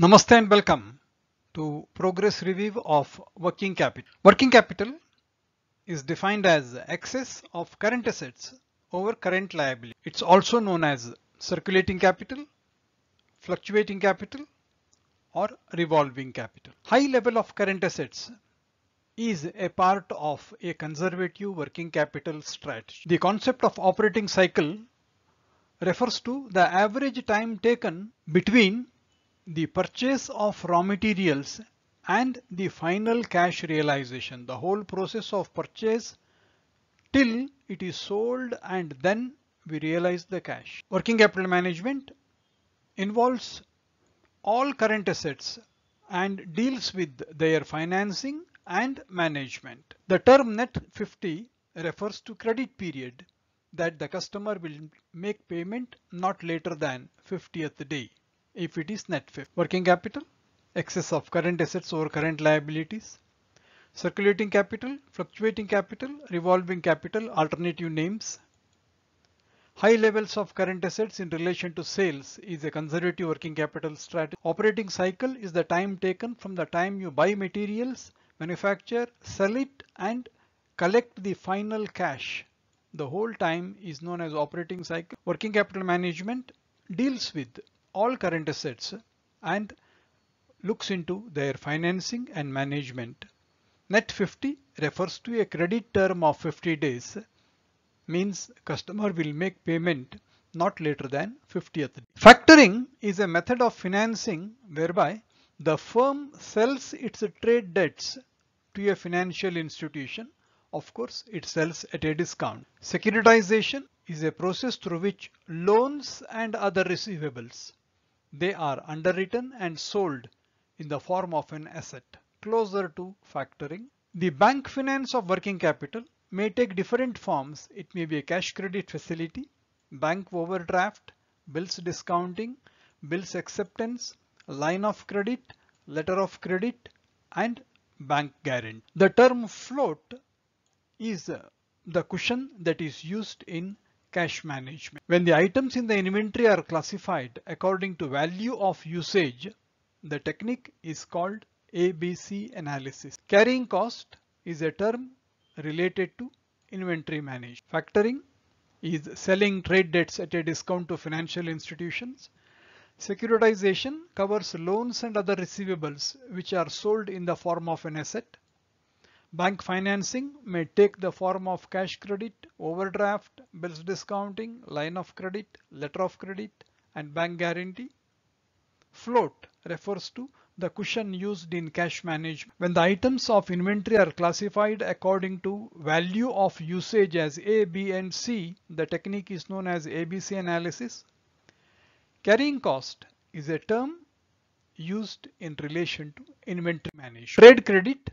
Namaste and welcome to progress review of working capital. Working capital is defined as excess of current assets over current liability. It's also known as circulating capital, fluctuating capital or revolving capital. High level of current assets is a part of a conservative working capital strategy. The concept of operating cycle refers to the average time taken between the purchase of raw materials and the final cash realization, the whole process of purchase till it is sold and then we realize the cash. Working capital management involves all current assets and deals with their financing and management. The term net 50 refers to credit period that the customer will make payment not later than 50th day if it is net Working capital, excess of current assets over current liabilities. Circulating capital, fluctuating capital, revolving capital, alternative names. High levels of current assets in relation to sales is a conservative working capital strategy. Operating cycle is the time taken from the time you buy materials, manufacture, sell it and collect the final cash. The whole time is known as operating cycle. Working capital management deals with all current assets and looks into their financing and management. Net 50 refers to a credit term of 50 days, means customer will make payment not later than 50th day. Factoring is a method of financing whereby the firm sells its trade debts to a financial institution. Of course, it sells at a discount. Securitization is a process through which loans and other receivables they are underwritten and sold in the form of an asset closer to factoring. The bank finance of working capital may take different forms. It may be a cash credit facility, bank overdraft, bills discounting, bills acceptance, line of credit, letter of credit and bank guarantee. The term float is the cushion that is used in cash management. When the items in the inventory are classified according to value of usage, the technique is called ABC analysis. Carrying cost is a term related to inventory management. Factoring is selling trade debts at a discount to financial institutions. Securitization covers loans and other receivables which are sold in the form of an asset. Bank financing may take the form of cash credit, overdraft, bills discounting, line of credit, letter of credit and bank guarantee. Float refers to the cushion used in cash management. When the items of inventory are classified according to value of usage as A, B and C, the technique is known as ABC analysis. Carrying cost is a term used in relation to inventory management. Trade credit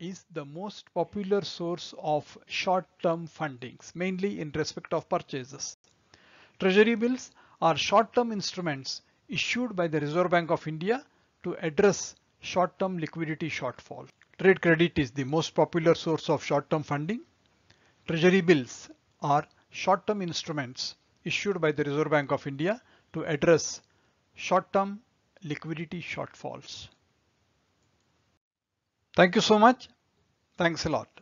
is the most popular source of short-term fundings, mainly in respect of purchases. Treasury bills are short-term instruments issued by the Reserve Bank of India to address short-term liquidity shortfall. Trade credit is the most popular source of short-term funding. Treasury bills are short-term instruments issued by the Reserve Bank of India to address short-term liquidity shortfalls. Thank you so much. Thanks a lot.